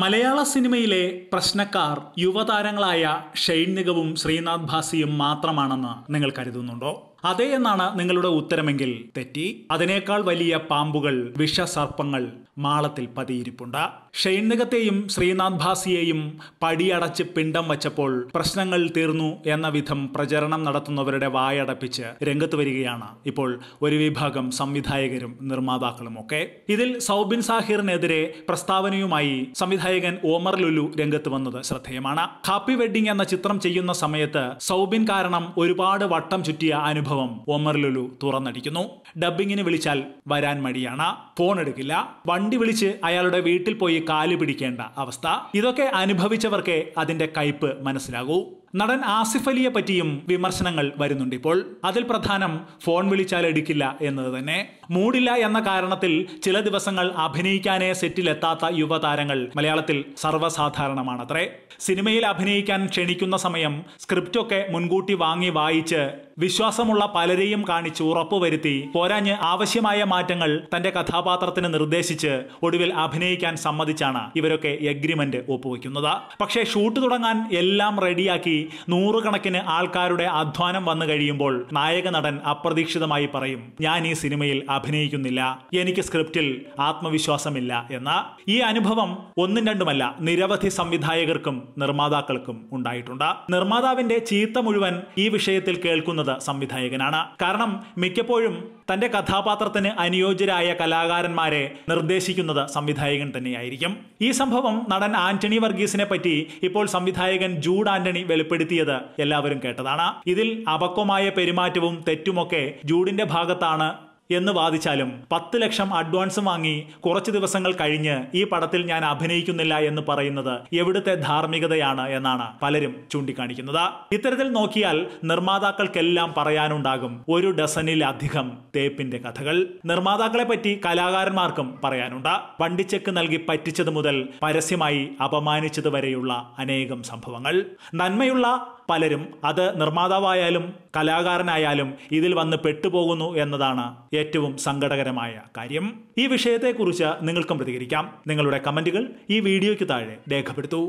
മലയാള സിനിമയിലെ പ്രശ്നക്കാർ യുവതാരങ്ങളായ ഷൈൻ നിഗവും ശ്രീനാഥ് ഭാസിയും മാത്രമാണെന്ന് നിങ്ങൾ കരുതുന്നുണ്ടോ അതെ എന്നാണ് നിങ്ങളുടെ ഉത്തരമെങ്കിൽ തെറ്റി അതിനേക്കാൾ വലിയ പാമ്പുകൾ വിഷസർപ്പങ്ങൾ മാളത്തിൽ പതിയിരിപ്പുണ്ട് ഷൈനികത്തെയും ശ്രീനാഥ് ഭാസിയെയും പടിയടച്ച് പിണ്ടം വച്ചപ്പോൾ പ്രശ്നങ്ങൾ തീർന്നു എന്ന വിധം പ്രചരണം നടത്തുന്നവരുടെ വായടപ്പിച്ച് രംഗത്ത് വരികയാണ് ഇപ്പോൾ ഒരു വിഭാഗം സംവിധായകരും നിർമ്മാതാക്കളും ഒക്കെ ഇതിൽ സൗബിൻ സാഹിറിനെതിരെ പ്രസ്താവനയുമായി സംവിധായകൻ ഓമർ ലുലു രംഗത്ത് വന്നത് ശ്രദ്ധേയമാണ് ഹാപ്പി വെഡ്ഡിംഗ് എന്ന ചിത്രം ചെയ്യുന്ന സമയത്ത് സൗബിൻ കാരണം ഒരുപാട് വട്ടം ചുറ്റിയ അനുഭവം അനുഭവം ഒമർ ലുലു തുറന്നടിക്കുന്നു ഡബ്ബിങ്ങിന് വിളിച്ചാൽ വരാൻ മടിയാണ് ഫോൺ എടുക്കില്ല വണ്ടി വിളിച്ച് അയാളുടെ വീട്ടിൽ പോയി കാല് പിടിക്കേണ്ട അവസ്ഥ ഇതൊക്കെ അനുഭവിച്ചവർക്കേ അതിന്റെ കയ്പ് മനസ്സിലാകൂ നടൻ ആസിഫ് അലിയെ പറ്റിയും വിമർശനങ്ങൾ വരുന്നുണ്ട് ഇപ്പോൾ അതിൽ പ്രധാനം ഫോൺ വിളിച്ചാൽ എടുക്കില്ല എന്നത് തന്നെ മൂടില്ല എന്ന കാരണത്തിൽ ചില ദിവസങ്ങൾ അഭിനയിക്കാനേ സെറ്റിലെത്താത്ത യുവതാരങ്ങൾ മലയാളത്തിൽ സർവ്വസാധാരണമാണത്രേ സിനിമയിൽ അഭിനയിക്കാൻ ക്ഷണിക്കുന്ന സമയം സ്ക്രിപ്റ്റൊക്കെ മുൻകൂട്ടി വാങ്ങി വായിച്ച് വിശ്വാസമുള്ള പലരെയും കാണിച്ച് ഉറപ്പുവരുത്തി പോരാഞ്ഞ് ആവശ്യമായ മാറ്റങ്ങൾ തന്റെ കഥാപാത്രത്തിന് നിർദ്ദേശിച്ച് ഒടുവിൽ അഭിനയിക്കാൻ സമ്മതിച്ചാണ് ഇവരൊക്കെ എഗ്രിമെന്റ് ഒപ്പുവെക്കുന്നത് പക്ഷേ ഷൂട്ട് തുടങ്ങാൻ എല്ലാം റെഡിയാക്കി നൂറുകണക്കിന് ആൾക്കാരുടെ അധ്വാനം വന്നു കഴിയുമ്പോൾ നായക നടൻ അപ്രതീക്ഷിതമായി പറയും ഞാൻ ഈ സിനിമയിൽ അഭിനയിക്കുന്നില്ല എനിക്ക് സ്ക്രിപ്റ്റിൽ ആത്മവിശ്വാസമില്ല എന്ന ഈ അനുഭവം ഒന്നും രണ്ടുമല്ല നിരവധി സംവിധായകർക്കും നിർമ്മാതാക്കൾക്കും ഉണ്ടായിട്ടുണ്ട് നിർമ്മാതാവിന്റെ ചീത്ത മുഴുവൻ ഈ വിഷയത്തിൽ കേൾക്കുന്നത് സംവിധായകനാണ് കാരണം മിക്കപ്പോഴും തന്റെ കഥാപാത്രത്തിന് അനുയോജ്യരായ കലാകാരന്മാരെ നിർദ്ദേശിക്കുന്നത് സംവിധായകൻ തന്നെയായിരിക്കും ഈ സംഭവം നടൻ ആന്റണി വർഗീസിനെ പറ്റി ഇപ്പോൾ സംവിധായകൻ ജൂഡ് ആന്റണി വെളിപ്പെടുത്തി വെളിപ്പെടുത്തിയത് എല്ലാവരും കേട്ടതാണ് ഇതിൽ അപക്വമായ പെരുമാറ്റവും തെറ്റുമൊക്കെ ജൂഡിന്റെ ഭാഗത്താണ് എന്ന് വാദിച്ചാലും പത്ത് ലക്ഷം അഡ്വാൻസ് വാങ്ങി കുറച്ച് ദിവസങ്ങൾ കഴിഞ്ഞ് ഈ പടത്തിൽ ഞാൻ അഭിനയിക്കുന്നില്ല എന്ന് പറയുന്നത് എവിടുത്തെ ധാർമ്മികതയാണ് എന്നാണ് പലരും ചൂണ്ടിക്കാണിക്കുന്നത് ഇത്തരത്തിൽ നോക്കിയാൽ നിർമ്മാതാക്കൾക്കെല്ലാം പറയാനുണ്ടാകും ഒരു ഡസനിലധികം തേപ്പിന്റെ കഥകൾ നിർമ്മാതാക്കളെ പറ്റി കലാകാരന്മാർക്കും പറയാനുണ്ട് വണ്ടിച്ചെക്ക് നൽകി പറ്റിച്ചത് മുതൽ പരസ്യമായി അപമാനിച്ചത് വരെയുള്ള അനേകം സംഭവങ്ങൾ നന്മയുള്ള പലരും അത് നിർമ്മാതാവായാലും കലാകാരനായാലും ഇതിൽ വന്ന് പെട്ടുപോകുന്നു എന്നതാണ് ഏറ്റവും സങ്കടകരമായ കാര്യം ഈ വിഷയത്തെക്കുറിച്ച് നിങ്ങൾക്കും പ്രതികരിക്കാം നിങ്ങളുടെ കമന്റുകൾ ഈ വീഡിയോയ്ക്ക് താഴെ രേഖപ്പെടുത്തൂ